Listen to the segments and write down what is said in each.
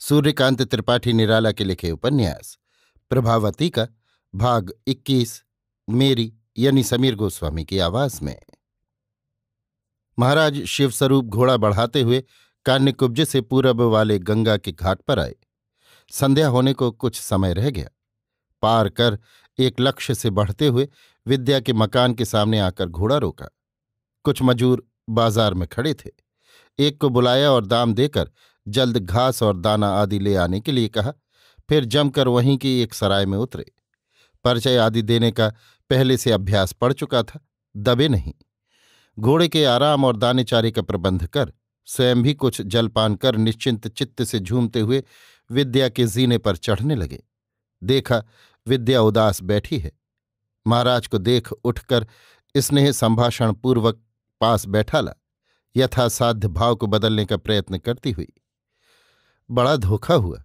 सूर्यकांत त्रिपाठी निराला के लिखे उपन्यास प्रभावती का भाग 21 मेरी यानी समीर गोस्वामी की आवाज में महाराज शिवस्वरूप घोड़ा बढ़ाते हुए कान्यकुब्ज से पूरब वाले गंगा के घाट पर आए संध्या होने को कुछ समय रह गया पार कर एक लक्ष्य से बढ़ते हुए विद्या के मकान के सामने आकर घोड़ा रोका कुछ मजूर बाजार में खड़े थे एक को बुलाया और दाम देकर जल्द घास और दाना आदि ले आने के लिए कहा फिर जमकर वहीं की एक सराय में उतरे परिचय आदि देने का पहले से अभ्यास पड़ चुका था दबे नहीं घोड़े के आराम और दानेचारे का प्रबंध कर स्वयं भी कुछ जलपान कर निश्चिंत चित्त से झूमते हुए विद्या के जीने पर चढ़ने लगे देखा विद्या उदास बैठी है महाराज को देख उठकर स्नेह संभाषण पूर्वक पास बैठा ला यथासाध्य भाव को बदलने का प्रयत्न करती हुई बड़ा धोखा हुआ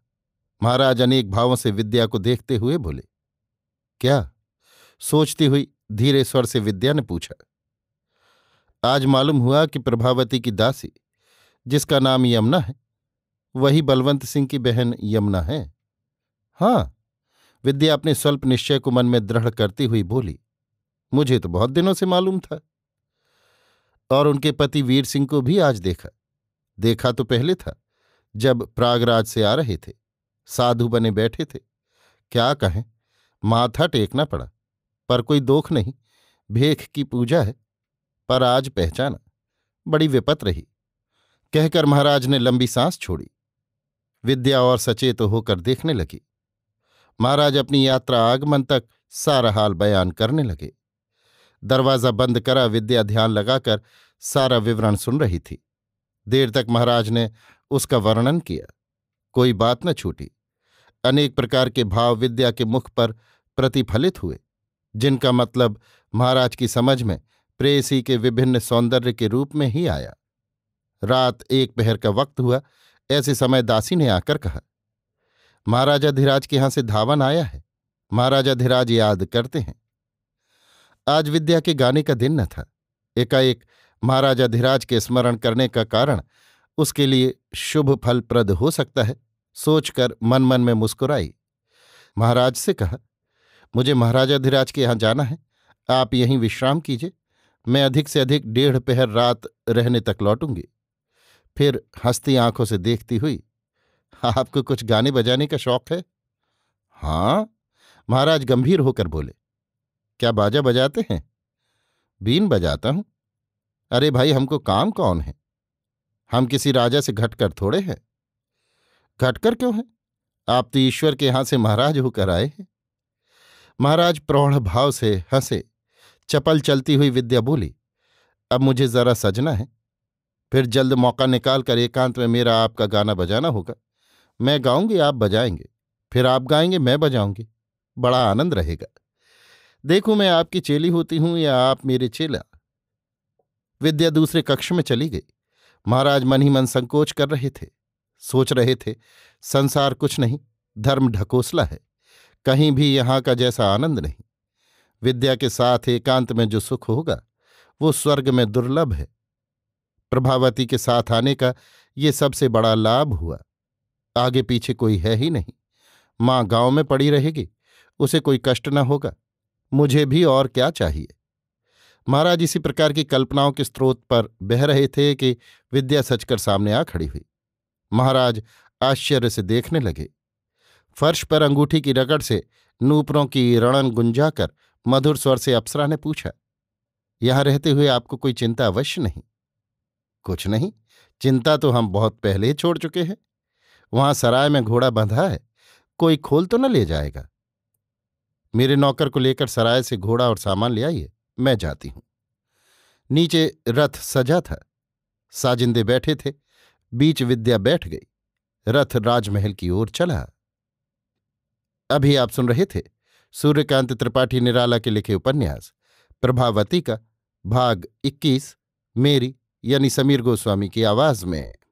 महाराज अनेक भावों से विद्या को देखते हुए बोले क्या सोचती हुई धीरे स्वर से विद्या ने पूछा आज मालूम हुआ कि प्रभावती की दासी जिसका नाम यमुना है वही बलवंत सिंह की बहन यमुना है हाँ विद्या अपने स्वल्प निश्चय को मन में दृढ़ करती हुई बोली मुझे तो बहुत दिनों से मालूम था और उनके पति वीर सिंह को भी आज देखा देखा तो पहले था जब प्रागराज से आ रहे थे साधु बने बैठे थे क्या कहें माथा टेकना पड़ा पर कोई दोख नहीं भेख की पूजा है पर आज पहचाना बड़ी विपत रही कहकर महाराज ने लंबी सांस छोड़ी विद्या और सचेत तो होकर देखने लगी महाराज अपनी यात्रा आगमन तक सारा हाल बयान करने लगे दरवाज़ा बंद करा विद्या ध्यान लगाकर सारा विवरण सुन रही थी देर तक महाराज ने उसका वर्णन किया कोई बात न छूटी अनेक प्रकार के भाव विद्या के मुख पर प्रतिफलित हुए जिनका मतलब महाराज की समझ में प्रेसी के विभिन्न सौंदर्य के रूप में ही आया रात एक पहर का वक्त हुआ ऐसे समय दासी ने आकर कहा महाराजा धीराज के यहां से धावन आया है महाराजा धीराज याद करते हैं आज विद्या के गाने का दिन न था एकाएक महाराजा धीराज के स्मरण करने का कारण उसके लिए शुभ फलप्रद हो सकता है सोचकर मन मन में मुस्कुराई महाराज से कहा मुझे महाराजा धीराज के यहाँ जाना है आप यहीं विश्राम कीजिए मैं अधिक से अधिक डेढ़ पहर रात रहने तक लौटूंगी फिर हंसती आंखों से देखती हुई आपको कुछ गाने बजाने का शौक है हाँ महाराज गंभीर होकर बोले क्या बाजा बजाते हैं बीन बजाता हूं अरे भाई हमको काम कौन है हम किसी राजा से घटकर थोड़े हैं घटकर क्यों है आप तो ईश्वर के यहां से महाराज होकर आए हैं महाराज प्रौढ़ भाव से हंसे चपल चलती हुई विद्या बोली अब मुझे जरा सजना है फिर जल्द मौका निकाल कर एकांत में मेरा आपका गाना बजाना होगा मैं गाऊंगी आप बजाएंगे फिर आप गाएंगे मैं बजाऊंगी बड़ा आनंद रहेगा देखू मैं आपकी चेली होती हूं या आप मेरे चेला विद्या दूसरे कक्ष में चली गई महाराज मन ही मन संकोच कर रहे थे सोच रहे थे संसार कुछ नहीं धर्म ढकोसला है कहीं भी यहाँ का जैसा आनंद नहीं विद्या के साथ एकांत में जो सुख होगा वो स्वर्ग में दुर्लभ है प्रभावती के साथ आने का ये सबसे बड़ा लाभ हुआ आगे पीछे कोई है ही नहीं माँ गांव में पड़ी रहेगी उसे कोई कष्ट न होगा मुझे भी और क्या चाहिए महाराज इसी प्रकार की कल्पनाओं के स्रोत पर बह रहे थे कि विद्या सचकर सामने आ खड़ी हुई महाराज आश्चर्य से देखने लगे फर्श पर अंगूठी की रगड़ से नूपरों की रणन गुंजाकर मधुर स्वर से अप्सरा ने पूछा यहां रहते हुए आपको कोई चिंता अवश्य नहीं कुछ नहीं चिंता तो हम बहुत पहले ही छोड़ चुके हैं वहां सराय में घोड़ा बंधा है कोई खोल तो न ले जाएगा मेरे नौकर को लेकर सराय से घोड़ा और सामान ले आइए मैं जाती हूं नीचे रथ सजा था साजिंदे बैठे थे बीच विद्या बैठ गई रथ राजमहल की ओर चला अभी आप सुन रहे थे सूर्यकांत त्रिपाठी निराला के लिखे उपन्यास प्रभावती का भाग 21 मेरी यानी समीर गोस्वामी की आवाज में